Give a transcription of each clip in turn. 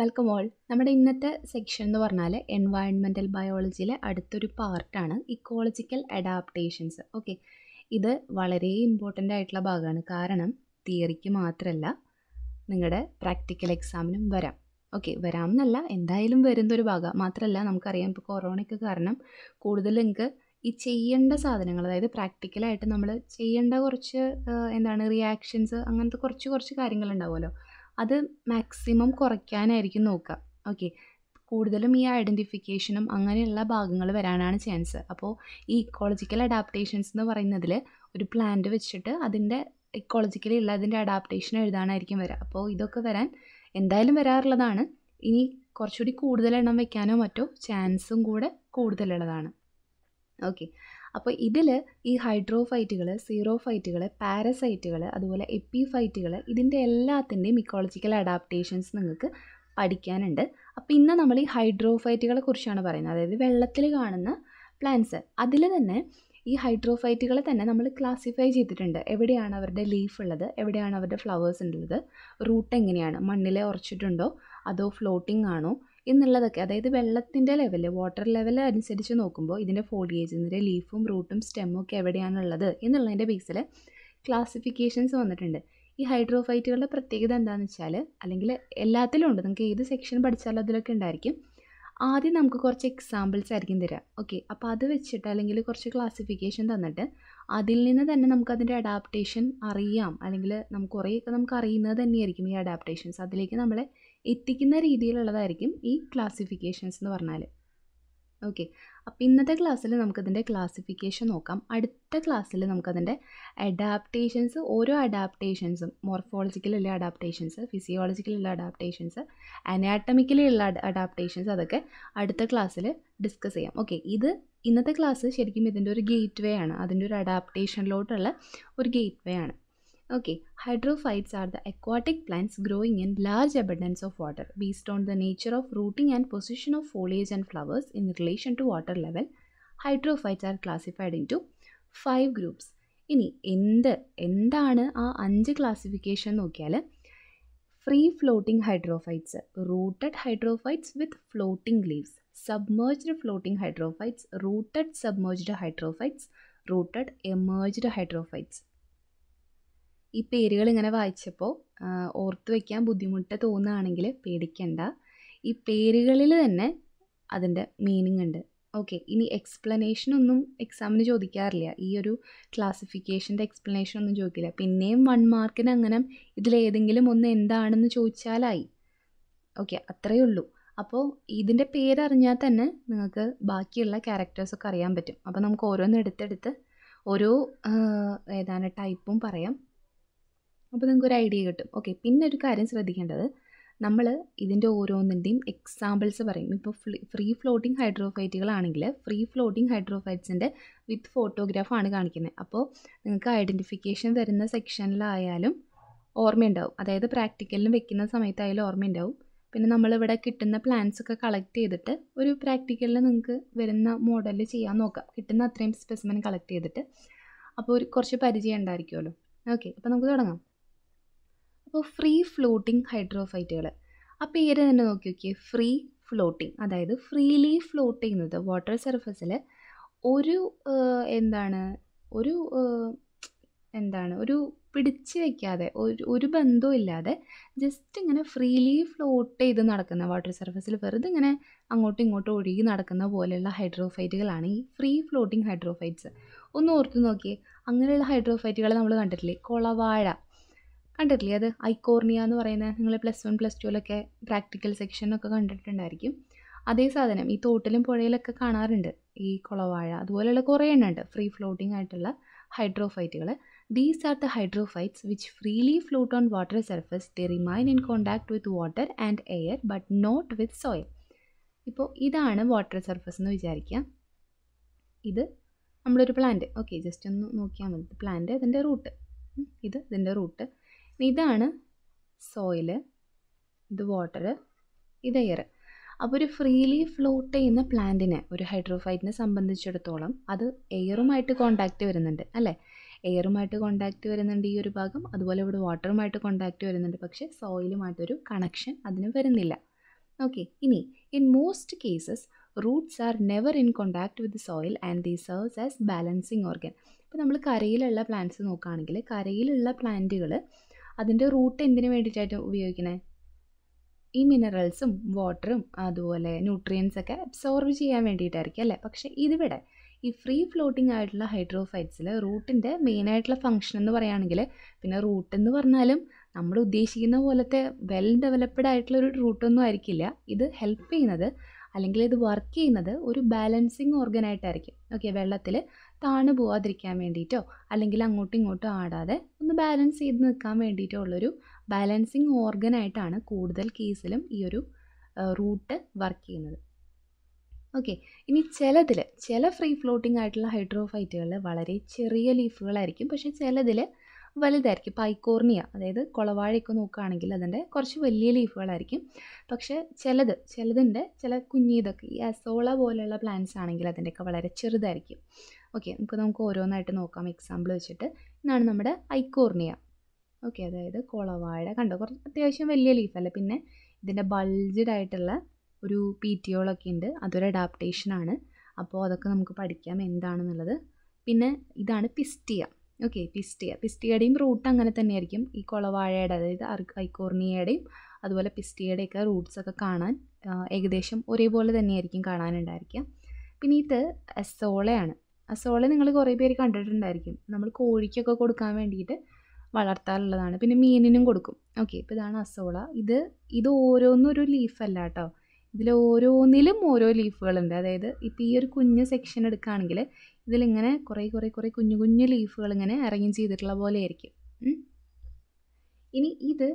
Welcome all നമ്മുടെ ഇന്നത്തെ section എന്ന് പറഞ്ഞാൽ എൻവയൺമെൻറ്റൽ ബയോളജിയിലെ അടുത്തൊരു പാർട്ടാണ് ഇക്കോളജിക്കൽ അഡാപ്റ്റേഷൻസ് ഓക്കെ ഇത് വളരെ ഇമ്പോർട്ടൻ്റ് ആയിട്ടുള്ള ഭാഗമാണ് കാരണം തിയറിക്ക് മാത്രമല്ല നിങ്ങളുടെ പ്രാക്ടിക്കൽ എക്സാമിനും വരാം ഓക്കെ വരാമെന്നല്ല എന്തായാലും വരുന്നൊരു ഭാഗം മാത്രമല്ല നമുക്കറിയാം ഇപ്പോൾ കൊറോണയ്ക്ക് കാരണം കൂടുതൽ നിങ്ങൾക്ക് ഈ ചെയ്യേണ്ട സാധനങ്ങൾ അതായത് പ്രാക്ടിക്കലായിട്ട് നമ്മൾ ചെയ്യേണ്ട കുറച്ച് എന്താണ് റിയാക്ഷൻസ് അങ്ങനത്തെ കുറച്ച് കുറച്ച് കാര്യങ്ങളുണ്ടാവുമല്ലോ അത് മാക്സിമം കുറയ്ക്കാനായിരിക്കും നോക്കുക ഓക്കെ കൂടുതലും ഈ ഐഡൻറ്റിഫിക്കേഷനും അങ്ങനെയുള്ള ഭാഗങ്ങൾ വരാനാണ് ചാൻസ് അപ്പോൾ ഈ ഇക്കോളജിക്കൽ അഡാപ്റ്റേഷൻസ് എന്ന് പറയുന്നതിൽ ഒരു പ്ലാന്റ് വെച്ചിട്ട് അതിൻ്റെ ഇക്കോളജിക്കലി ഉള്ള അതിൻ്റെ അഡാപ്റ്റേഷൻ എഴുതാനായിരിക്കും വരിക അപ്പോൾ ഇതൊക്കെ വരാൻ എന്തായാലും വരാറുള്ളതാണ് ഇനി കുറച്ചുകൂടി കൂടുതൽ എണ്ണം വെക്കാനോ മറ്റോ ചാൻസും കൂടെ കൂടുതലുള്ളതാണ് ഓക്കെ അപ്പോൾ ഇതിൽ ഈ ഹൈഡ്രോഫൈറ്റുകൾ സീറോഫൈറ്റുകൾ പാരസൈറ്റുകൾ അതുപോലെ എപ്പിഫൈറ്റുകൾ ഇതിൻ്റെ എല്ലാത്തിൻ്റെയും ഇക്കോളജിക്കൽ അഡാപ്റ്റേഷൻസ് നിങ്ങൾക്ക് പഠിക്കാനുണ്ട് അപ്പോൾ ഇന്ന് നമ്മൾ ഈ ഹൈഡ്രോഫൈറ്റുകളെ കുറിച്ചാണ് പറയുന്നത് അതായത് വെള്ളത്തിൽ കാണുന്ന പ്ലാന്റ്സ് അതിൽ തന്നെ ഈ ഹൈഡ്രോഫൈറ്റുകളെ തന്നെ നമ്മൾ ക്ലാസിഫൈ ചെയ്തിട്ടുണ്ട് എവിടെയാണ് അവരുടെ ലീഫ് ഉള്ളത് എവിടെയാണ് അവരുടെ ഫ്ലവേഴ്സ് ഉള്ളത് റൂട്ട് എങ്ങനെയാണ് മണ്ണിലെ ഉറച്ചിട്ടുണ്ടോ അതോ ഫ്ലോട്ടിംഗ് ആണോ എന്നുള്ളതൊക്കെ അതായത് വെള്ളത്തിൻ്റെ ലെവൽ വാട്ടർ ലെവൽ അനുസരിച്ച് നോക്കുമ്പോൾ ഇതിൻ്റെ ഫോളിയേജ് ഇതിൻ്റെ ലീഫും റൂട്ടും സ്റ്റെമ്മും ഒക്കെ എവിടെയാണുള്ളത് എന്നുള്ളതിൻ്റെ ബേസിൽ ക്ലാസിഫിക്കേഷൻസ് വന്നിട്ടുണ്ട് ഈ ഹൈഡ്രോഫൈറ്റുകളുടെ പ്രത്യേകത എന്താണെന്ന് വെച്ചാൽ അല്ലെങ്കിൽ എല്ലാത്തിലും ഉണ്ട് നിങ്ങൾക്ക് ഏത് സെക്ഷൻ പഠിച്ചാലും അതിലൊക്കെ ഉണ്ടായിരിക്കും ആദ്യം നമുക്ക് കുറച്ച് എക്സാമ്പിൾസ് ആയിരിക്കും തരാം ഓക്കെ അപ്പം അത് വെച്ചിട്ട് അല്ലെങ്കിൽ കുറച്ച് ക്ലാസിഫിക്കേഷൻ തന്നിട്ട് അതിൽ നിന്ന് തന്നെ നമുക്കതിൻ്റെ അഡാപ്റ്റേഷൻ അറിയാം അല്ലെങ്കിൽ നമുക്ക് കുറേയൊക്കെ നമുക്ക് അറിയുന്നത് തന്നെയായിരിക്കും ഈ അഡാപ്റ്റേഷൻസ് അതിലേക്ക് നമ്മളെ എത്തിക്കുന്ന രീതിയിലുള്ളതായിരിക്കും ഈ ക്ലാസിഫിക്കേഷൻസ് എന്ന് പറഞ്ഞാൽ ഓക്കെ അപ്പോൾ ഇന്നത്തെ ക്ലാസ്സിൽ നമുക്കതിൻ്റെ ക്ലാസിഫിക്കേഷൻ നോക്കാം അടുത്ത ക്ലാസ്സിൽ നമുക്കതിൻ്റെ അഡാപ്റ്റേഷൻസ് ഓരോ അഡാപ്റ്റേഷൻസും മോർഫോളജിക്കലുള്ള അഡാപ്റ്റേഷൻസ് ഫിസിയോളജിക്കലുള്ള അഡാപ്റ്റേഷൻസ് ഉള്ള അഡാപ്റ്റേഷൻസ് അതൊക്കെ അടുത്ത ക്ലാസ്സിൽ ഡിസ്കസ് ചെയ്യാം ഓക്കെ ഇത് ഇന്നത്തെ ക്ലാസ് ശരിക്കും ഇതിൻ്റെ ഒരു ഗേറ്റ് വേ ആണ് അതിൻ്റെ ഒരു അഡാപ്റ്റേഷനിലോട്ടുള്ള ഒരു ഗേറ്റ് വേ ആണ് Okay, hydrophytes are the aquatic plants growing in large abundance of water. Based on the nature of rooting and position of foliage and flowers in relation to water level, hydrophytes are classified into five groups ഇനി എന്ത് എന്താണ് ആ അഞ്ച് classification നോക്കിയാൽ free floating hydrophytes rooted hydrophytes with floating leaves submerged floating hydrophytes rooted submerged hydrophytes rooted emerged hydrophytes ഈ പേരുകൾ ഇങ്ങനെ വായിച്ചപ്പോൾ ഓർത്ത് വയ്ക്കാൻ ബുദ്ധിമുട്ട് തോന്നുകയാണെങ്കിൽ പേടിക്കണ്ട ഈ പേരുകളിൽ തന്നെ അതിൻ്റെ മീനിങ് ഉണ്ട് ഓക്കെ ഇനി എക്സ്പ്ലനേഷൻ ഒന്നും എക്സാമിന് ചോദിക്കാറില്ല ഈ ഒരു ക്ലാസിഫിക്കേഷൻ്റെ എക്സ്പ്ലനേഷൻ ഒന്നും ചോദിക്കില്ല പിന്നെയും വൺ മാർക്കിന് അങ്ങനെ ഇതിലേതെങ്കിലും ഒന്ന് എന്താണെന്ന് ചോദിച്ചാലായി ഓക്കെ അത്രയേ ഉള്ളൂ അപ്പോൾ ഇതിൻ്റെ പേരറിഞ്ഞാൽ തന്നെ നിങ്ങൾക്ക് ബാക്കിയുള്ള ക്യാരക്ടേഴ്സൊക്കെ അറിയാൻ പറ്റും അപ്പോൾ നമുക്ക് ഓരോന്ന് എടുത്തെടുത്ത് ഓരോ ഏതാണ് ടൈപ്പും പറയാം അപ്പോൾ നിങ്ങൾക്ക് ഒരു ഐഡിയ കിട്ടും ഓക്കെ പിന്നെ ഒരു കാര്യം ശ്രദ്ധിക്കേണ്ടത് നമ്മൾ ഇതിൻ്റെ ഓരോന്നിൻ്റെയും എക്സാമ്പിൾസ് പറയും ഇപ്പോൾ ഫ്രീ ഫ്ലോട്ടിംഗ് ഹൈഡ്രോഫൈറ്റുകളാണെങ്കിൽ ഫ്രീ ഫ്ലോട്ടിംഗ് ഹൈഡ്രോഫൈറ്റ്സിൻ്റെ വിത്ത് ഫോട്ടോഗ്രാഫാണ് കാണിക്കുന്നത് അപ്പോൾ നിങ്ങൾക്ക് ഐഡൻറ്റിഫിക്കേഷൻ വരുന്ന സെക്ഷനിലായാലും ഓർമ്മയുണ്ടാവും അതായത് പ്രാക്ടിക്കലിന് വെക്കുന്ന സമയത്തായാലും ഓർമ്മയുണ്ടാവും പിന്നെ നമ്മളിവിടെ കിട്ടുന്ന പ്ലാൻസ് ഒക്കെ കളക്ട് ചെയ്തിട്ട് ഒരു പ്രാക്ടിക്കലിൽ നിങ്ങൾക്ക് വരുന്ന മോഡലിൽ ചെയ്യാൻ നോക്കാം കിട്ടുന്ന അത്രയും സ്പെസിമെൻ കളക്ട് ചെയ്തിട്ട് അപ്പോൾ ഒരു കുറച്ച് പരിചയം ഉണ്ടായിരിക്കുമല്ലോ ഓക്കെ അപ്പോൾ നമുക്ക് തുടങ്ങാം അപ്പോൾ ഫ്രീ ഫ്ലോട്ടിംഗ് ഹൈഡ്രോഫൈറ്റുകൾ ആ പേര് തന്നെ നോക്കി നോക്കിയേ ഫ്രീ ഫ്ലോട്ടിംഗ് അതായത് ഫ്രീലി ഫ്ലോട്ട് ചെയ്യുന്നത് വാട്ടർ സർഫസിൽ ഒരു എന്താണ് ഒരു എന്താണ് ഒരു പിടിച്ചു വയ്ക്കാതെ ഒരു ഒരു ബന്ധവും ഇല്ലാതെ ജസ്റ്റ് ഇങ്ങനെ ഫ്രീലി ഫ്ലോട്ട് ചെയ്ത് നടക്കുന്ന വാട്ടർ സർഫസിൽ വെറുതെ ഇങ്ങനെ അങ്ങോട്ടും ഇങ്ങോട്ടും ഒഴുകി നടക്കുന്ന പോലെയുള്ള ഹൈഡ്രോഫൈറ്റുകളാണ് ഈ ഫ്രീ ഫ്ലോട്ടിംഗ് ഹൈഡ്രോഫൈറ്റ്സ് ഒന്ന് ഓർത്ത് നോക്കിയേ അങ്ങനെയുള്ള ഹൈഡ്രോഫൈറ്റുകളെ നമ്മൾ കണ്ടിട്ടില്ലേ കൊളവാഴ കണ്ടിട്ടില്ലേ അത് ഐക്കോർണിയ എന്ന് പറയുന്ന നിങ്ങൾ പ്ലസ് വൺ പ്ലസ് ടുവിലൊക്കെ പ്രാക്ടിക്കൽ സെക്ഷനൊക്കെ കണ്ടിട്ടുണ്ടായിരിക്കും അതേ സാധനം ഈ തോട്ടിലും പുഴയിലൊക്കെ കാണാറുണ്ട് ഈ കുളവാഴ അതുപോലെയുള്ള കുറേ എണ്ണമുണ്ട് ഫ്രീ ഫ്ലോട്ടിംഗ് ആയിട്ടുള്ള ഹൈഡ്രോഫൈറ്റുകൾ these are the hydrophytes which freely float on water surface the remain in contact with water and air but not with soil ഇപ്പോൾ ഇതാണ് വാട്ടർ സർഫസ് എന്ന് വിചാരിക്കുക ഇത് നമ്മളൊരു പ്ലാന്റ് ഓക്കെ ജസ്റ്റ് ഒന്ന് നോക്കിയാൽ മതി പ്ലാന്റ് ഇതിൻ്റെ റൂട്ട് ഇത് ഇതിൻ്റെ റൂട്ട് ഇതാണ് സോയില് ഇത് വാട്ടർ ഇത് എയർ അപ്പോൾ ഒരു ഫ്രീലി ഫ്ലോട്ട് ചെയ്യുന്ന പ്ലാന്റിനെ ഒരു ഹൈഡ്രോഫൈറ്റിനെ സംബന്ധിച്ചിടത്തോളം അത് എയറുമായിട്ട് കോണ്ടാക്റ്റ് വരുന്നുണ്ട് അല്ലേ എയറുമായിട്ട് കോണ്ടാക്റ്റ് വരുന്നുണ്ട് ഈ ഒരു ഭാഗം അതുപോലെ ഇവിടെ വാട്ടറുമായിട്ട് കോണ്ടാക്റ്റ് വരുന്നുണ്ട് പക്ഷേ സോയിലുമായിട്ടൊരു കണക്ഷൻ അതിന് വരുന്നില്ല ഓക്കെ ഇനി in most cases roots are never in contact with soil and the serves as balancing organ ഇപ്പോൾ നമ്മൾ കരയിലുള്ള പ്ലാന്റ്സ് നോക്കുകയാണെങ്കിൽ കരയിലുള്ള പ്ലാന്റുകൾ അതിൻ്റെ റൂട്ട് എന്തിനു വേണ്ടിയിട്ടായിട്ട് ഉപയോഗിക്കണേ ഈ മിനറൽസും വാട്ടറും അതുപോലെ ന്യൂട്രിയൻസ് ഒക്കെ അബ്സോർബ് ചെയ്യാൻ വേണ്ടിയിട്ടായിരിക്കും അല്ലേ പക്ഷേ ഇതിവിടെ ഈ ഫ്രീ ഫ്ലോട്ടിംഗ് ആയിട്ടുള്ള ഹൈഡ്രോഫൈറ്റ്സിൽ റൂട്ടിൻ്റെ മെയിനായിട്ടുള്ള ഫങ്ഷൻ എന്ന് പറയുകയാണെങ്കിൽ പിന്നെ റൂട്ട് എന്ന് പറഞ്ഞാലും നമ്മൾ ഉദ്ദേശിക്കുന്ന പോലത്തെ വെൽ ഡെവലപ്ഡ് ആയിട്ടുള്ള ഒരു റൂട്ടൊന്നും ആയിരിക്കില്ല ഇത് ഹെൽപ്പ് ചെയ്യുന്നത് അല്ലെങ്കിൽ ഇത് വർക്ക് ചെയ്യുന്നത് ഒരു ബാലൻസിങ് ഓർഗനായിട്ടായിരിക്കും ഓക്കെ വെള്ളത്തിൽ താണു പോവാതിരിക്കാൻ വേണ്ടിയിട്ടോ അല്ലെങ്കിൽ അങ്ങോട്ടും ഇങ്ങോട്ടും ആടാതെ ഒന്ന് ബാലൻസ് ചെയ്ത് നിൽക്കാൻ വേണ്ടിയിട്ടോ ഉള്ളൊരു ബാലൻസിങ് ഓർഗനായിട്ടാണ് കൂടുതൽ കേസിലും ഈ ഒരു റൂട്ട് വർക്ക് ചെയ്യുന്നത് ഓക്കെ ഇനി ചിലതിൽ ചില ഫ്രീ ഫ്ലോട്ടിംഗ് ആയിട്ടുള്ള ഹൈഡ്രോഫൈറ്റുകളിൽ വളരെ ചെറിയ ലീഫുകളായിരിക്കും പക്ഷേ ചിലതിൽ വലുതായിരിക്കും പൈക്കോർണിയ അതായത് കുളവാഴയൊക്കെ നോക്കുകയാണെങ്കിൽ അതിൻ്റെ കുറച്ച് വലിയ ലീഫുകളായിരിക്കും പക്ഷേ ചിലത് ചിലതിൻ്റെ ചില കുഞ്ഞിതൊക്കെ ഈ അസോള പോലെയുള്ള പ്ലാന്റ്സ് ആണെങ്കിൽ അതിൻ്റെയൊക്കെ വളരെ ചെറുതായിരിക്കും ഓക്കെ നമുക്ക് നമുക്ക് ഓരോന്നായിട്ട് നോക്കാം എക്സാമ്പിൾ വെച്ചിട്ട് ഇതാണ് നമ്മുടെ ഐക്കോർണിയ ഓക്കെ അതായത് കുളവാഴ കണ്ടോ കുറച്ച് അത്യാവശ്യം വലിയ ലീഫല്ലേ പിന്നെ ഇതിൻ്റെ ബൾജഡ് ആയിട്ടുള്ള ഒരു പീറ്റിയോളൊക്കെ ഉണ്ട് അതൊരു അഡാപ്റ്റേഷനാണ് അപ്പോൾ അതൊക്കെ നമുക്ക് പഠിക്കാം എന്താണെന്നുള്ളത് പിന്നെ ഇതാണ് പിസ്റ്റിയ ഓക്കെ പിസ്റ്റിയ പിസ്റ്റിയുടെയും റൂട്ട് അങ്ങനെ തന്നെയായിരിക്കും ഈ കുളവാഴയുടെ അതായത് ഐക്കോർണിയയുടെയും അതുപോലെ പിസ്റ്റിയയുടെയൊക്കെ റൂട്ട്സൊക്കെ കാണാൻ ഏകദേശം ഒരേപോലെ തന്നെയായിരിക്കും കാണാനുണ്ടായിരിക്കുക പിന്നെ ഇത് എസോളയാണ് അസോള നിങ്ങൾ കുറേ പേര് കണ്ടിട്ടുണ്ടായിരിക്കും നമ്മൾ കോഴിക്കൊക്കെ കൊടുക്കാൻ വേണ്ടിയിട്ട് വളർത്താറുള്ളതാണ് പിന്നെ മീനിനും കൊടുക്കും ഓക്കെ ഇപ്പോൾ ഇതാണ് അസോള ഇത് ഇത് ഓരോന്നും ഒരു ലീഫല്ല കേട്ടോ ഇതിൽ ഓരോന്നിലും ഓരോ ലീഫുകളുണ്ട് അതായത് ഇപ്പോൾ ഈ ഒരു കുഞ്ഞ് സെക്ഷൻ എടുക്കുകയാണെങ്കിൽ ഇതിലിങ്ങനെ കുറേ കുറേ കുറേ കുഞ്ഞു കുഞ്ഞു ലീഫുകൾ ഇങ്ങനെ അറേഞ്ച് ചെയ്തിട്ടുള്ള പോലെ ആയിരിക്കും ഇനി ഇത്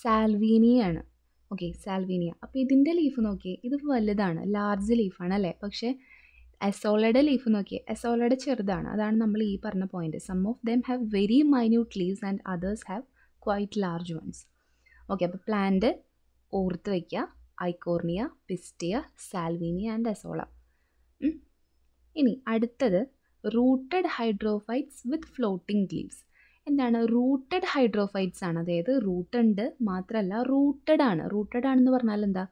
സാൽവീനിയാണ് ഓക്കെ സാൽവീനിയ അപ്പോൾ ഇതിൻ്റെ ലീഫ് നോക്കിയേ ഇത് വലുതാണ് ലാർജ് ലീഫാണ് അല്ലേ പക്ഷേ അസോളയുടെ ലീഫ് നോക്കിയേ അസോളയുടെ ചെറുതാണ് അതാണ് നമ്മൾ ഈ പറഞ്ഞ point some of them have very minute leaves and others have quite large ones okay അപ്പോൾ പ്ലാന്റ് ഓർത്ത് വയ്ക്കുക Eichhornia Pistia Salvinia and Azolla ഇനി അടുത്തത് rooted hydrophytes with floating leaves എന്താണ് റൂട്ടഡ് ഹൈഡ്രോഫൈറ്റ്സ് ആണ് അതായത് റൂട്ടുണ്ട് മാത്രമല്ല റൂട്ടഡ് ആണ് റൂട്ടഡ് ആണെന്ന് പറഞ്ഞാൽ എന്താ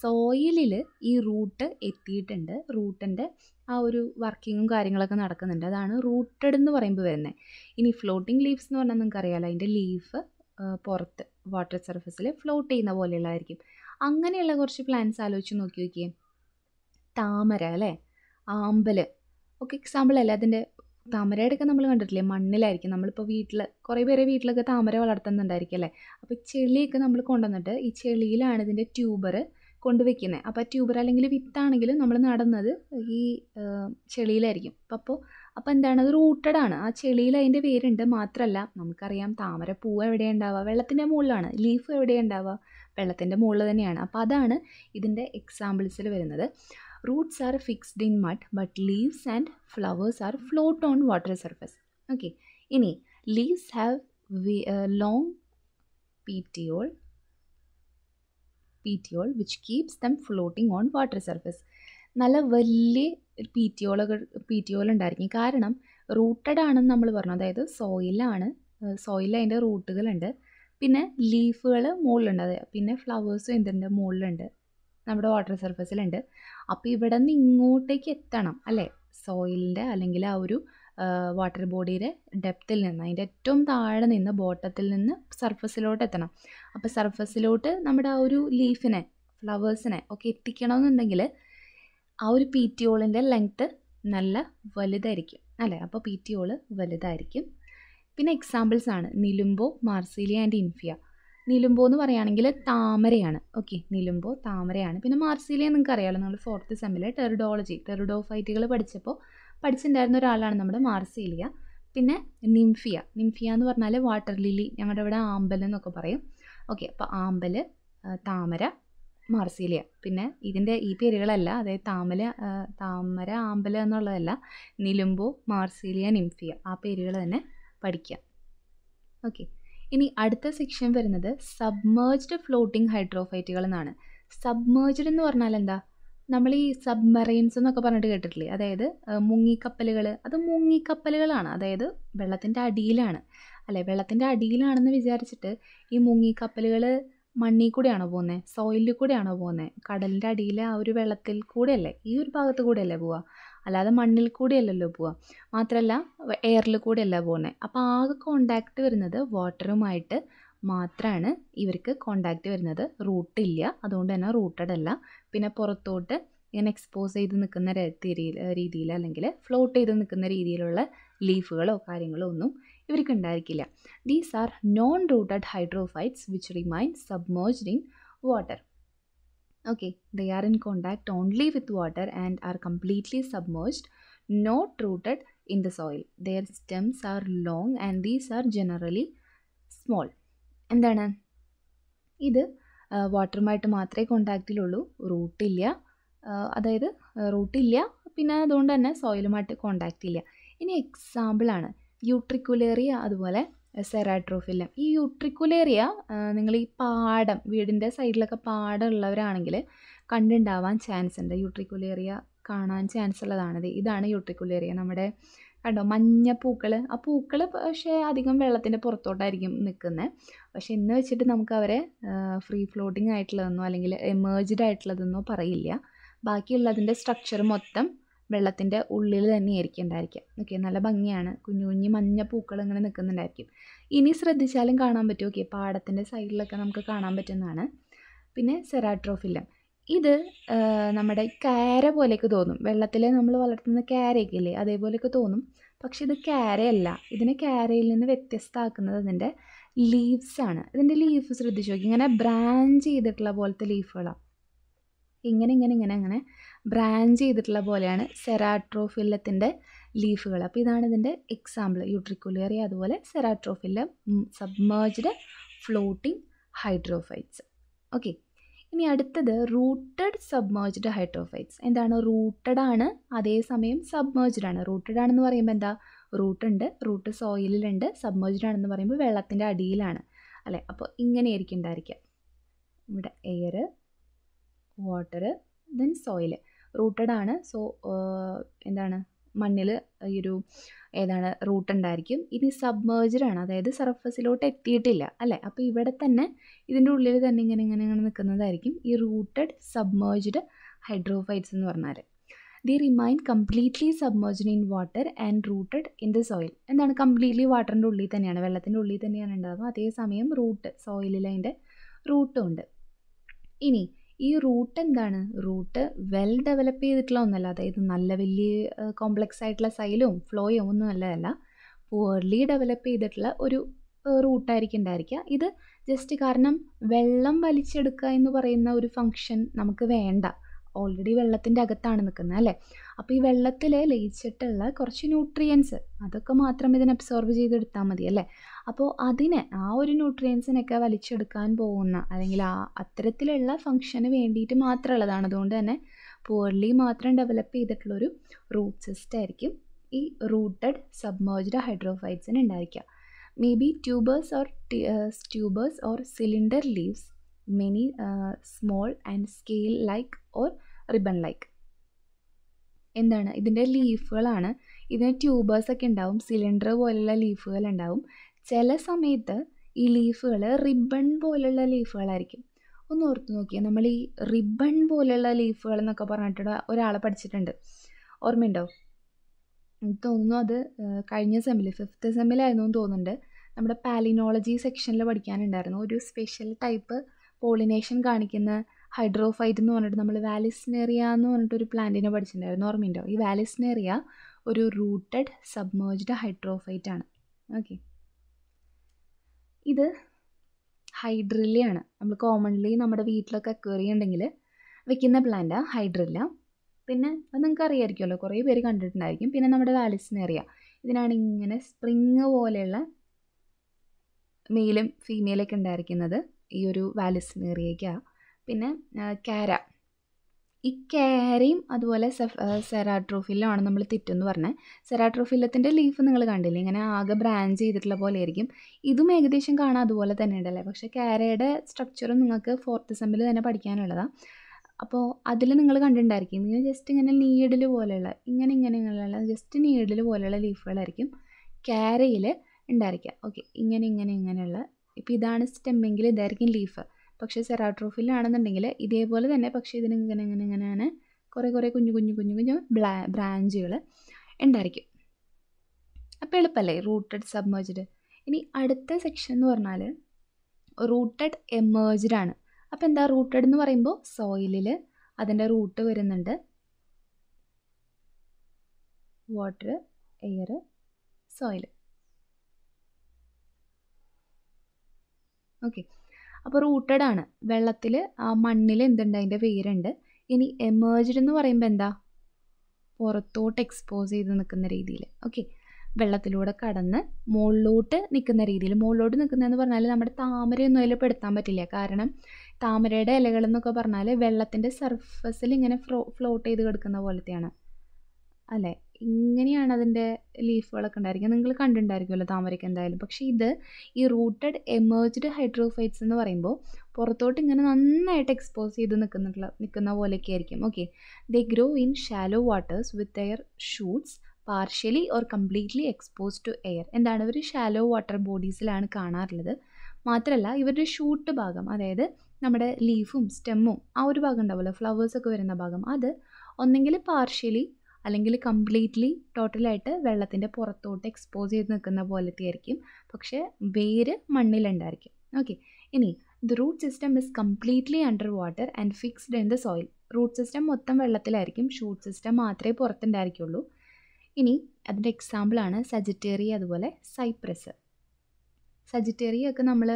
സോയിലിൽ ഈ റൂട്ട് എത്തിയിട്ടുണ്ട് റൂട്ടിൻ്റെ ആ ഒരു വർക്കിങ്ങും കാര്യങ്ങളൊക്കെ നടക്കുന്നുണ്ട് അതാണ് റൂട്ടഡ് എന്ന് പറയുമ്പോൾ വരുന്നത് ഇനി ഫ്ലോട്ടിംഗ് ലീവ്സ് എന്ന് പറഞ്ഞാൽ അറിയാമല്ലോ അതിൻ്റെ ലീഫ് പുറത്ത് വാട്ടർ സർഫസിൽ ഫ്ലോട്ട് ചെയ്യുന്ന പോലെയുള്ളതായിരിക്കും അങ്ങനെയുള്ള കുറച്ച് പ്ലാന്റ്സ് ആലോചിച്ച് നോക്കി നോക്കിയേ താമര അല്ലേ ആമ്പൽ ഒക്കെ എക്സാമ്പിൾ അല്ലേ അതിൻ്റെ താമരയുടെയൊക്കെ നമ്മൾ കണ്ടിട്ടില്ലേ മണ്ണിലായിരിക്കും നമ്മളിപ്പോൾ വീട്ടിൽ കുറേ പേരെ വീട്ടിലൊക്കെ താമര വളർത്തുന്നുണ്ടായിരിക്കും അല്ലേ അപ്പോൾ ചെളിയൊക്കെ നമ്മൾ കൊണ്ടുവന്നിട്ട് ഈ ചെളിയിലാണ് ഇതിൻ്റെ ട്യൂബർ കൊണ്ടുവയ്ക്കുന്നത് അപ്പോൾ ട്യൂബർ അല്ലെങ്കിൽ വിത്താണെങ്കിൽ നമ്മൾ നടുന്നത് ഈ ചെളിയിലായിരിക്കും അപ്പം അപ്പോൾ അപ്പോൾ എന്താണ് അത് റൂട്ടഡ് ആണ് ആ ചെളിയിൽ അതിൻ്റെ വേരുണ്ട് മാത്രമല്ല നമുക്കറിയാം താമര പൂവ് എവിടെയാണ് ഉണ്ടാവുക വെള്ളത്തിൻ്റെ മുകളിലാണ് ലീഫ് എവിടെയാണ് ഉണ്ടാവുക വെള്ളത്തിൻ്റെ മുകളിൽ തന്നെയാണ് അപ്പോൾ അതാണ് ഇതിൻ്റെ എക്സാമ്പിൾസിൽ വരുന്നത് roots are fixed in mud but leaves and flowers are float on water surface okay ഇനി leaves have long petiole petiole which keeps them floating on water surface നല്ല വലിയ പീറ്റിയോളുകൾ പീറ്റിയോൾ ഉണ്ടായിരിക്കും കാരണം റൂട്ടഡ് ആണെന്ന് നമ്മൾ പറഞ്ഞു അതായത് സോയിലാണ് സോയിൽ അതിൻ്റെ റൂട്ടുകളുണ്ട് പിന്നെ ലീഫുകൾ മുകളിലുണ്ട് അതെ പിന്നെ ഫ്ലവേഴ്സും എന്തുണ്ട് മുകളിലുണ്ട് നമ്മുടെ വാട്ടർ സർഫസിലുണ്ട് അപ്പോൾ ഇവിടെ നിന്ന് ഇങ്ങോട്ടേക്ക് എത്തണം അല്ലേ സോയിലിൻ്റെ അല്ലെങ്കിൽ ആ ഒരു വാട്ടർ ബോഡിയുടെ ഡെപ്തിൽ നിന്ന് അതിൻ്റെ ഏറ്റവും താഴെ നിന്ന് ബോട്ടത്തിൽ നിന്ന് സർഫസിലോട്ട് എത്തണം അപ്പോൾ സർഫസിലോട്ട് നമ്മുടെ ആ ഒരു ലീഫിനെ ഫ്ലവേഴ്സിനെ ഒക്കെ എത്തിക്കണമെന്നുണ്ടെങ്കിൽ ആ ഒരു പി ടി ഓളിൻ്റെ ലെങ്ത്ത് നല്ല വലുതായിരിക്കും അല്ലേ അപ്പോൾ പി ടി വലുതായിരിക്കും പിന്നെ എക്സാമ്പിൾസ് ആണ് നിലുമ്പോ മാർസീലിയ ആൻഡ് ഇൻഫിയ നിലുമ്പോ എന്ന് പറയുകയാണെങ്കിൽ താമരയാണ് ഓക്കെ നിലുമ്പോ താമരയാണ് പിന്നെ മാർസീലിയ നിങ്ങൾക്ക് അറിയാമല്ലോ നമ്മൾ ഫോർത്ത് സെമ്മിലെ ടെറിഡോളജി ടെറിഡോഫൈറ്റുകൾ പഠിച്ചപ്പോൾ പഠിച്ചിട്ടുണ്ടായിരുന്ന ഒരാളാണ് നമ്മുടെ മാർസീലിയ പിന്നെ നിംഫിയ നിംഫിയ എന്ന് പറഞ്ഞാൽ വാട്ടർ ലില്ലി ഞങ്ങളുടെ ഇവിടെ ആമ്പൽ എന്നൊക്കെ പറയും ഓക്കെ അപ്പോൾ ആമ്പൽ താമര മാർസീലിയ പിന്നെ ഇതിൻ്റെ ഈ പേരുകളല്ല അതായത് താമര താമര ആമ്പൽ എന്നുള്ളതല്ല നിലുമ്പു മാർസീലിയ നിംഫിയ ആ പേരുകൾ തന്നെ പഠിക്കുക ഓക്കെ ഇനി അടുത്ത സെക്ഷൻ വരുന്നത് സബ്മേർജ്ഡ് ഫ്ലോട്ടിംഗ് ഹൈഡ്രോഫൈറ്റുകൾ എന്നാണ് സബ്മേർജ്ഡ് എന്ന് പറഞ്ഞാൽ എന്താ നമ്മൾ ഈ സബ്മറൈൻസ് എന്നൊക്കെ പറഞ്ഞിട്ട് കേട്ടിട്ടില്ലേ അതായത് മുങ്ങിക്കപ്പലുകൾ അത് മുങ്ങിക്കപ്പലുകളാണ് അതായത് വെള്ളത്തിൻ്റെ അടിയിലാണ് അല്ലേ വെള്ളത്തിൻ്റെ അടിയിലാണെന്ന് വിചാരിച്ചിട്ട് ഈ മുങ്ങിക്കപ്പലുകൾ മണ്ണിൽ കൂടെയാണോ പോകുന്നത് സോയിലിൽ കൂടെയാണോ പോകുന്നത് കടലിൻ്റെ അടിയിലെ ആ ഒരു വെള്ളത്തിൽ കൂടെയല്ലേ ഈ ഒരു ഭാഗത്ത് കൂടെയല്ലേ പോവുക അല്ലാതെ മണ്ണിൽ കൂടെയല്ലല്ലോ പോവുക മാത്രമല്ല എയറിൽ കൂടെയല്ല പോകുന്നത് അപ്പോൾ ആകെ കോണ്ടാക്റ്റ് വരുന്നത് വാട്ടറുമായിട്ട് മാത്രമാണ് ഇവർക്ക് കോണ്ടാക്റ്റ് വരുന്നത് റൂട്ടില്ല അതുകൊണ്ട് തന്നെ റൂട്ടഡ് അല്ല പിന്നെ പുറത്തോട്ട് ഇങ്ങനെ എക്സ്പോസ് ചെയ്ത് നിൽക്കുന്ന രീതിയിൽ അല്ലെങ്കിൽ ഫ്ലോട്ട് ചെയ്ത് നിൽക്കുന്ന രീതിയിലുള്ള ലീഫുകളോ കാര്യങ്ങളോ ഒന്നും ഇവർക്ക് ഉണ്ടായിരിക്കില്ല these are non rooted hydrophytes which remain submerged in water okay they are in contact only with water and are completely submerged not rooted in the soil their stems are long and these are generally small എന്താണ് ഇത് വാട്ടറുമായിട്ട് മാത്രമേ കോണ്ടാക്റ്റിലുള്ളൂ റൂട്ടില്ല അതായത് റൂട്ടില്ല പിന്നെ അതുകൊണ്ട് തന്നെ സോയിലുമായിട്ട് contact ഇല്ല ഇനി എക്സാമ്പിളാണ് യൂട്രിക്കുലേറിയ അതുപോലെ സെറാട്രോഫില്ല ഈ യൂട്രിക്കുലേറിയ നിങ്ങൾ ഈ പാടം വീടിൻ്റെ സൈഡിലൊക്കെ പാടം ഉള്ളവരാണെങ്കിൽ കണ്ടുണ്ടാവാൻ ചാൻസ് ഉണ്ട് യൂട്രിക്കുലേറിയ കാണാൻ ചാൻസ് ഉള്ളതാണത് ഇതാണ് യൂട്രിക്കുലേറിയ നമ്മുടെ കണ്ടോ മഞ്ഞ പൂക്കൾ ആ പൂക്കൾ പക്ഷേ അധികം വെള്ളത്തിൻ്റെ പുറത്തോട്ടായിരിക്കും നിൽക്കുന്നത് പക്ഷേ എന്ന് വെച്ചിട്ട് നമുക്ക് അവരെ ഫ്രീ ഫ്ലോട്ടിംഗ് ആയിട്ടുള്ളതെന്നോ അല്ലെങ്കിൽ എമേർജ്ഡ് ആയിട്ടുള്ളതെന്നോ പറയില്ല ബാക്കിയുള്ളതിൻ്റെ സ്ട്രക്ചർ മൊത്തം വെള്ളത്തിൻ്റെ ഉള്ളിൽ തന്നെയായിരിക്കും ഉണ്ടായിരിക്കുക ഓക്കെ നല്ല ഭംഗിയാണ് കുഞ്ഞു കുഞ്ഞു മഞ്ഞ പൂക്കൾ ഇങ്ങനെ നിൽക്കുന്നുണ്ടായിരിക്കും ഇനി ശ്രദ്ധിച്ചാലും കാണാൻ പറ്റും ഓക്കെ പാടത്തിൻ്റെ സൈഡിലൊക്കെ നമുക്ക് കാണാൻ പറ്റുന്നതാണ് പിന്നെ സെറാട്രോഫില്ലം ഇത് നമ്മുടെ ക്യാര പോലെയൊക്കെ തോന്നും വെള്ളത്തിൽ നമ്മൾ വളർത്തുന്ന ക്യാരയൊക്കെ ഇല്ലേ അതേപോലെയൊക്കെ തോന്നും പക്ഷേ ഇത് ക്യാരയല്ല ഇതിനെ ക്യാരയിൽ നിന്ന് വ്യത്യസ്തമാക്കുന്നത് അതിൻ്റെ ലീവ്സാണ് ഇതിൻ്റെ ലീഫ് ശ്രദ്ധിച്ചു നോക്കി ഇങ്ങനെ ബ്രാഞ്ച് ചെയ്തിട്ടുള്ള പോലത്തെ ലീഫുകളാണ് ഇങ്ങനെ ഇങ്ങനെ ഇങ്ങനെ അങ്ങനെ ബ്രാഞ്ച് ചെയ്തിട്ടുള്ള പോലെയാണ് സെറാട്രോഫില്ലത്തിൻ്റെ ലീഫുകൾ അപ്പോൾ ഇതാണ് ഇതിൻ്റെ എക്സാമ്പിൾ യൂട്രിക്കുലേറി അതുപോലെ Ceratophyllum submerged floating hydrophytes okay ഇനി അടുത്തത് റൂട്ടഡ് സബ്മേർജ്ഡ് ഹൈഡ്രോഫൈറ്റ്സ് എന്താണ് റൂട്ടഡ് ആണ് അതേസമയം സബ്മേർജ്ഡ് ആണ് റൂട്ടഡ് ആണെന്ന് പറയുമ്പോൾ എന്താ റൂട്ട് ഉണ്ട് റൂട്ട് സോയിലുണ്ട് സബ്മേർജ്ഡ് ആണെന്ന് പറയുമ്പോൾ വെള്ളത്തിൻ്റെ അടിയിലാണ് അല്ലേ അപ്പോൾ ഇങ്ങനെയായിരിക്കും ഉണ്ടായിരിക്കുക ഇവിടെ air water then soil rooted ആണ് സോ എന്താണ് മണ്ണിൽ ഈ ഒരു ഏതാണ് റൂട്ട് ഉണ്ടായിരിക്കും ഇനി സബ്മേർജഡാണ് അതായത് സർഫസിലോട്ട് എത്തിയിട്ടില്ല അല്ലേ അപ്പോൾ ഇവിടെ തന്നെ ഇതിൻ്റെ ഉള്ളിൽ തന്നെ ഇങ്ങനെ ഇങ്ങനെ ഇങ്ങനെ നിൽക്കുന്നതായിരിക്കും ഈ റൂട്ടഡ് സബ്മേജ്ഡ് ഹൈഡ്രോഫൈറ്റ്സ് എന്ന് പറഞ്ഞാൽ they remain completely submerged in water and rooted in the soil എന്താണ് കംപ്ലീറ്റ്ലി വാട്ടറിൻ്റെ ഉള്ളിൽ തന്നെയാണ് വെള്ളത്തിൻ്റെ ഉള്ളിൽ തന്നെയാണ് ഉണ്ടാകുക അതേസമയം റൂട്ട് സോയിലിൽ അതിൻ്റെ റൂട്ടും ഉണ്ട് ഇനി ഈ റൂട്ട് എന്താണ് റൂട്ട് വെൽ ഡെവലപ്പ് ചെയ്തിട്ടുള്ള ഒന്നല്ല അതായത് നല്ല വലിയ കോംപ്ലക്സ് ആയിട്ടുള്ള സൈലും ഫ്ലോയും ഒന്നും അല്ലതല്ല പുവർലി ഡെവലപ്പ് ചെയ്തിട്ടുള്ള ഒരു റൂട്ടായിരിക്കും ഉണ്ടായിരിക്കുക ഇത് ജസ്റ്റ് കാരണം വെള്ളം വലിച്ചെടുക്കുക എന്ന് പറയുന്ന ഒരു ഫങ്ഷൻ നമുക്ക് വേണ്ട ഓൾറെഡി വെള്ളത്തിൻ്റെ അകത്താണ് നിൽക്കുന്നത് അല്ലേ അപ്പോൾ ഈ വെള്ളത്തിൽ ലയിച്ചിട്ടുള്ള കുറച്ച് ന്യൂട്രിയൻസ് അതൊക്കെ മാത്രം ഇതിനെ അബ്സോർബ് ചെയ്തെടുത്താൽ മതി അല്ലേ അപ്പോൾ അതിനെ ആ ഒരു ന്യൂട്രിയൻസിനൊക്കെ വലിച്ചെടുക്കാൻ പോകുന്ന അല്ലെങ്കിൽ ആ അത്തരത്തിലുള്ള ഫംഗ്ഷന് വേണ്ടിയിട്ട് മാത്രമുള്ളതാണ് അതുകൊണ്ട് തന്നെ പുവർലി മാത്രം ഡെവലപ്പ് ചെയ്തിട്ടുള്ളൊരു റൂട്ട് സിസ്റ്റം ആയിരിക്കും ഈ റൂട്ടഡ് സബ്മേർജ്ഡ് ഹൈഡ്രോഫൈറ്റ്സിന് ഉണ്ടായിരിക്കുക may be tubers or tubers or cylinder leaves many small and scale like or ribbon like എന്താണ് ഇതിൻ്റെ ലീഫുകളാണ് ഇതിന് ട്യൂബേഴ്സൊക്കെ ഉണ്ടാവും സിലിണ്ടർ പോലെയുള്ള ലീഫുകൾ ഉണ്ടാവും ചില സമയത്ത് ഈ ലീഫുകൾ റിബൺ പോലുള്ള ലീഫുകളായിരിക്കും ഒന്ന് ഓർത്ത് നോക്കിയാൽ നമ്മൾ ഈ റിബൺ പോലുള്ള ലീഫുകൾ എന്നൊക്കെ പറഞ്ഞിട്ട് ഒരാളെ പഠിച്ചിട്ടുണ്ട് ഓർമ്മയുണ്ടോ എനിക്ക് തോന്നുന്നു അത് കഴിഞ്ഞ സെമ്മിൽ ഫിഫ്ത്ത് സെമ്മിലായിരുന്നു എന്ന് തോന്നുന്നുണ്ട് നമ്മുടെ പാലിനോളജി സെക്ഷനിൽ പഠിക്കാനുണ്ടായിരുന്നു ഒരു സ്പെഷ്യൽ ടൈപ്പ് പോളിനേഷൻ കാണിക്കുന്ന ഹൈഡ്രോഫൈറ്റ് എന്ന് പറഞ്ഞിട്ട് നമ്മൾ വാലിസ്നേറിയ എന്ന് പറഞ്ഞിട്ടൊരു പ്ലാന്റിനെ പഠിച്ചിട്ടുണ്ടായിരുന്നു ഓർമ്മയുണ്ടോ ഈ വാലിസ്നേറിയ ഒരു റൂട്ടഡ് സബ്മേർജ്ഡ് ഹൈഡ്രോഫൈറ്റ് ആണ് ഓക്കെ ഇത് ഹൈഡ്രില്ലയാണ് നമ്മൾ കോമൺലി നമ്മുടെ വീട്ടിലൊക്കെ അക്വേറിയം ഉണ്ടെങ്കിൽ വെക്കുന്ന പ്ലാന്റാണ് ഹൈഡ്രില്ല പിന്നെ അത് നിങ്ങൾക്ക് അറിയാമായിരിക്കുമല്ലോ കുറേ പേര് കണ്ടിട്ടുണ്ടായിരിക്കും പിന്നെ നമ്മുടെ വാലിസിനേറിയ ഇതിനാണ് ഇങ്ങനെ സ്പ്രിങ് പോലെയുള്ള മെയിലും ഫീമെയിലൊക്കെ ഉണ്ടായിരിക്കുന്നത് ഈ ഒരു വാലിസിനേറിയയ്ക്കാണ് പിന്നെ കാര ഈ കാരയും അതുപോലെ സെറാട്രോഫില്ലുമാണ് നമ്മൾ തെറ്റെന്ന് പറഞ്ഞത് സെറാട്രോഫില്ലത്തിൻ്റെ ലീഫ് നിങ്ങൾ കണ്ടില്ലേ ഇങ്ങനെ ആകെ ബ്രാഞ്ച് ചെയ്തിട്ടുള്ള പോലെ ആയിരിക്കും ഇതും ഏകദേശം കാണാം അതുപോലെ തന്നെ ഉണ്ടല്ലേ പക്ഷേ കാരയുടെ സ്ട്രക്ചറും നിങ്ങൾക്ക് ഫോർത്ത് സെമ്മിൽ തന്നെ പഠിക്കാനുള്ളതാണ് അപ്പോൾ അതിൽ നിങ്ങൾ കണ്ടിട്ടുണ്ടായിരിക്കും ഇങ്ങനെ ജസ്റ്റ് ഇങ്ങനെ നീഡിൽ പോലെയുള്ള ഇങ്ങനെ ഇങ്ങനെ ഇങ്ങനെയുള്ള ജസ്റ്റ് നീഡിൽ പോലെയുള്ള ലീഫുകളായിരിക്കും കാരയിൽ ഉണ്ടായിരിക്കുക ഓക്കെ ഇങ്ങനെ ഇങ്ങനെ ഇങ്ങനെയുള്ള ഇപ്പോൾ ഇതാണ് സ്റ്റെമ്മെങ്കിൽ ഇതായിരിക്കും ലീഫ് പക്ഷേ സെറാട്രോഫിലാണെന്നുണ്ടെങ്കിൽ ഇതേപോലെ തന്നെ പക്ഷേ ഇതിന് ഇങ്ങനെ ഇങ്ങനെ ഇങ്ങനെയാണ് കുറേ കുറേ കുഞ്ഞു കുഞ്ഞു കുഞ്ഞു കുഞ്ഞു ബ്ലാ ബ്രാഞ്ചുകൾ ഉണ്ടായിരിക്കും അപ്പോൾ എളുപ്പമല്ലേ റൂട്ടഡ് സബ്മേർജ്ഡ് ഇനി അടുത്ത സെക്ഷൻ എന്ന് പറഞ്ഞാൽ റൂട്ടഡ് എമേർജ്ഡ് ആണ് അപ്പോൾ എന്താ റൂട്ടഡ് എന്ന് പറയുമ്പോൾ സോയിലിൽ അതിൻ്റെ റൂട്ട് വരുന്നുണ്ട് വാട്ടർ എയർ സോയിൽ ഓക്കെ അപ്പോൾ റൂട്ടഡ് ആണ് വെള്ളത്തിൽ ആ മണ്ണിൽ എന്തുണ്ട് അതിൻ്റെ വേരുണ്ട് ഇനി എമേർജ്ഡ് എന്ന് പറയുമ്പോൾ എന്താ പുറത്തോട്ട് എക്സ്പോസ് ചെയ്ത് നിൽക്കുന്ന രീതിയിൽ ഓക്കെ വെള്ളത്തിലൂടെ കടന്ന് മുകളിലോട്ട് നിൽക്കുന്ന രീതിയിൽ മുകളിലോട്ട് നിൽക്കുന്നതെന്ന് പറഞ്ഞാൽ നമ്മുടെ താമരയൊന്നും അതിൽ പെടുത്താൻ പറ്റില്ല കാരണം താമരയുടെ ഇലകൾ എന്നൊക്കെ പറഞ്ഞാൽ വെള്ളത്തിൻ്റെ സർഫസിൽ ഇങ്ങനെ ഫ്ലോ ഫ്ലോട്ട് ചെയ്ത് കിടക്കുന്ന പോലത്തെയാണ് അല്ലേ ഇങ്ങനെയാണ് അതിൻ്റെ ലീഫുകളൊക്കെ ഉണ്ടായിരിക്കുക നിങ്ങൾ കണ്ടിട്ടുണ്ടായിരിക്കുമല്ലോ താമരയ്ക്ക് എന്തായാലും പക്ഷേ ഇത് ഈ റൂട്ടഡ് എമേർജ്ഡ് ഹൈഡ്രോഫൈറ്റ്സ് എന്ന് പറയുമ്പോൾ പുറത്തോട്ട് ഇങ്ങനെ നന്നായിട്ട് എക്സ്പോസ് ചെയ്ത് നിൽക്കുന്നുള്ള നിൽക്കുന്ന പോലെയൊക്കെ ആയിരിക്കും okay they grow in shallow waters with air shoots partially or completely expose to air എന്താണ് ഇവർ ഷാലോ വാട്ടർ ബോഡീസിലാണ് കാണാറുള്ളത് മാത്രമല്ല ഇവരുടെ ഷൂട്ട് ഭാഗം അതായത് നമ്മുടെ ലീഫും സ്റ്റെമ്മും ആ ഒരു ഭാഗം ഉണ്ടാവുമല്ലോ ഫ്ലവേഴ്സൊക്കെ വരുന്ന ഭാഗം അത് ഒന്നെങ്കിൽ പാർഷ്യലി അല്ലെങ്കിൽ കംപ്ലീറ്റ്ലി ടോട്ടലായിട്ട് വെള്ളത്തിൻ്റെ പുറത്തോട്ട് എക്സ്പോസ് ചെയ്ത് നിൽക്കുന്ന പോലത്തെ ആയിരിക്കും പക്ഷേ വേര് മണ്ണിലുണ്ടായിരിക്കും ഓക്കെ ഇനി the root system is completely under water and fixed in the soil root system മൊത്തം വെള്ളത്തിലായിരിക്കും ഷൂട്ട് സിസ്റ്റം മാത്രമേ പുറത്തുണ്ടായിരിക്കുള്ളൂ ഇനി അതിൻ്റെ എക്സാമ്പിളാണ് സജിറ്റേറി അതുപോലെ സൈപ്രസ് ഒക്കെ നമ്മൾ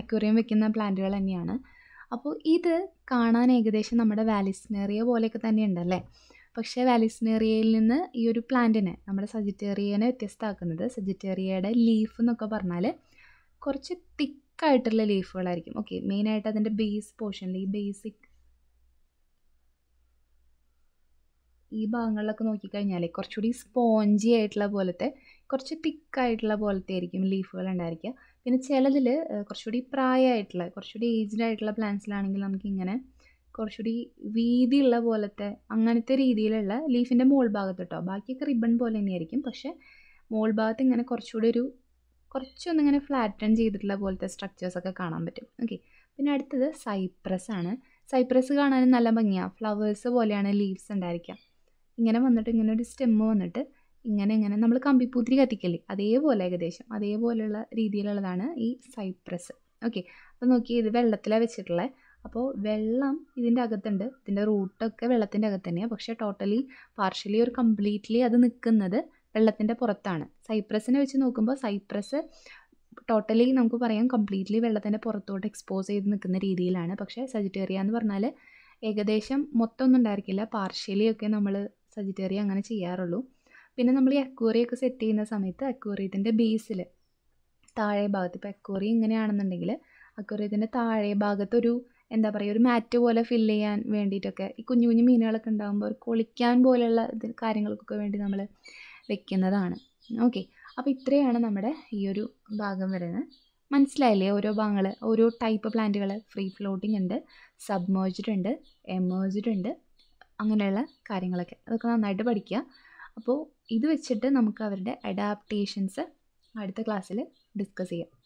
അക്വേറിയം വെക്കുന്ന പ്ലാന്റുകൾ തന്നെയാണ് അപ്പോൾ ഇത് കാണാൻ ഏകദേശം നമ്മുടെ വാലിസ്നേറിയ പോലെയൊക്കെ തന്നെ ഉണ്ടല്ലേ പക്ഷേ വാലിസിനേറിയയിൽ നിന്ന് ഈ ഒരു പ്ലാന്റിനെ നമ്മുടെ സജിറ്റേറിയനെ വ്യത്യസ്തമാക്കുന്നത് സജിറ്റേറിയയുടെ ലീഫ് എന്നൊക്കെ പറഞ്ഞാൽ കുറച്ച് തിക്കായിട്ടുള്ള ലീഫുകളായിരിക്കും ഓക്കെ മെയിനായിട്ട് അതിൻ്റെ ബേസ് പോർഷനിൽ ഈ ബേസിക് ഈ ഭാഗങ്ങളിലൊക്കെ നോക്കിക്കഴിഞ്ഞാൽ കുറച്ചുകൂടി സ്പോഞ്ചി ആയിട്ടുള്ള പോലത്തെ കുറച്ച് തിക്കായിട്ടുള്ള പോലത്തെ ആയിരിക്കും ലീഫുകൾ ഉണ്ടായിരിക്കുക പിന്നെ ചിലതിൽ കുറച്ചുകൂടി പ്രായമായിട്ടുള്ള കുറച്ചുകൂടി ഏജ്ഡ് ആയിട്ടുള്ള പ്ലാന്റ്സിലാണെങ്കിൽ നമുക്കിങ്ങനെ കുറച്ചുകൂടി വീതിയുള്ള പോലത്തെ അങ്ങനത്തെ രീതിയിലുള്ള ലീഫിൻ്റെ മോൾ ഭാഗത്ത് കേട്ടോ ബാക്കിയൊക്കെ റിബൺ പോലെ തന്നെയായിരിക്കും പക്ഷേ മോൾ ഭാഗത്ത് ഇങ്ങനെ കുറച്ചുകൂടി ഒരു കുറച്ചൊന്നിങ്ങനെ ഫ്ലാറ്റൺ ചെയ്തിട്ടുള്ള പോലത്തെ സ്ട്രക്ചേഴ്സൊക്കെ കാണാൻ പറ്റും ഓക്കെ പിന്നെ അടുത്തത് സൈപ്രസ് ആണ് സൈപ്രസ് കാണാനും നല്ല ഭംഗിയാണ് ഫ്ലവേഴ്സ് പോലെയാണ് ലീവ്സ് ഉണ്ടായിരിക്കുക ഇങ്ങനെ വന്നിട്ട് ഇങ്ങനെ ഒരു സ്റ്റെമ്മ് വന്നിട്ട് ഇങ്ങനെ ഇങ്ങനെ നമ്മൾ കമ്പിപ്പൂത്തിരി കത്തിക്കല്ലേ അതേപോലെ ഏകദേശം അതേപോലെയുള്ള രീതിയിലുള്ളതാണ് ഈ സൈപ്രസ് ഓക്കെ അപ്പം നോക്കി ഇത് വെള്ളത്തിലാണ് വെച്ചിട്ടുള്ളത് അപ്പോൾ വെള്ളം ഇതിൻ്റെ അകത്തുണ്ട് ഇതിൻ്റെ റൂട്ടൊക്കെ വെള്ളത്തിൻ്റെ അകത്ത് തന്നെയാണ് പക്ഷേ ടോട്ടലി പാർഷ്യലി ഒരു കംപ്ലീറ്റ്ലി അത് നിൽക്കുന്നത് വെള്ളത്തിൻ്റെ പുറത്താണ് സൈപ്രസിനെ വെച്ച് നോക്കുമ്പോൾ സൈപ്രസ് ടോട്ടലി നമുക്ക് പറയാം കംപ്ലീറ്റ്ലി വെള്ളത്തിൻ്റെ പുറത്തോട്ട് എക്സ്പോസ് ചെയ്ത് നിൽക്കുന്ന രീതിയിലാണ് പക്ഷേ സജിറ്റേറിയ എന്ന് പറഞ്ഞാൽ ഏകദേശം മൊത്തം ഒന്നും ഉണ്ടായിരിക്കില്ല പാർഷ്യലി ഒക്കെ നമ്മൾ സജിറ്റേറിയ അങ്ങനെ ചെയ്യാറുള്ളൂ പിന്നെ നമ്മൾ ഈ അക്വറിയൊക്കെ സെറ്റ് ചെയ്യുന്ന സമയത്ത് അക്വറിയത്തിൻ്റെ ബേസിൽ താഴെ ഭാഗത്ത് ഇപ്പോൾ അക്വറി ഇങ്ങനെയാണെന്നുണ്ടെങ്കിൽ അക്വറിയത്തിൻ്റെ താഴെ ഭാഗത്തൊരു എന്താ പറയുക ഒരു മാറ്റ് പോലെ ഫിൽ ചെയ്യാൻ വേണ്ടിയിട്ടൊക്കെ ഈ കുഞ്ഞു കുഞ്ഞു മീനുകളൊക്കെ ഉണ്ടാകുമ്പോൾ കുളിക്കാൻ പോലെയുള്ള ഇത് കാര്യങ്ങൾക്കൊക്കെ വേണ്ടി നമ്മൾ വെക്കുന്നതാണ് ഓക്കെ അപ്പോൾ ഇത്രയാണ് നമ്മുടെ ഈ ഒരു ഭാഗം വരുന്നത് മനസ്സിലായില്ലേ ഓരോ ഭാഗങ്ങൾ ഓരോ ടൈപ്പ് പ്ലാന്റുകൾ ഫ്രീ ഫ്ലോട്ടിംഗ് ഉണ്ട് സബ്മേർജ്ഡ് ഉണ്ട് എമേർജ്ഡ് ഉണ്ട് അങ്ങനെയുള്ള കാര്യങ്ങളൊക്കെ അതൊക്കെ നന്നായിട്ട് പഠിക്കുക അപ്പോൾ ഇത് വെച്ചിട്ട് നമുക്ക് അവരുടെ അഡാപ്റ്റേഷൻസ് അടുത്ത ക്ലാസ്സിൽ ഡിസ്കസ് ചെയ്യാം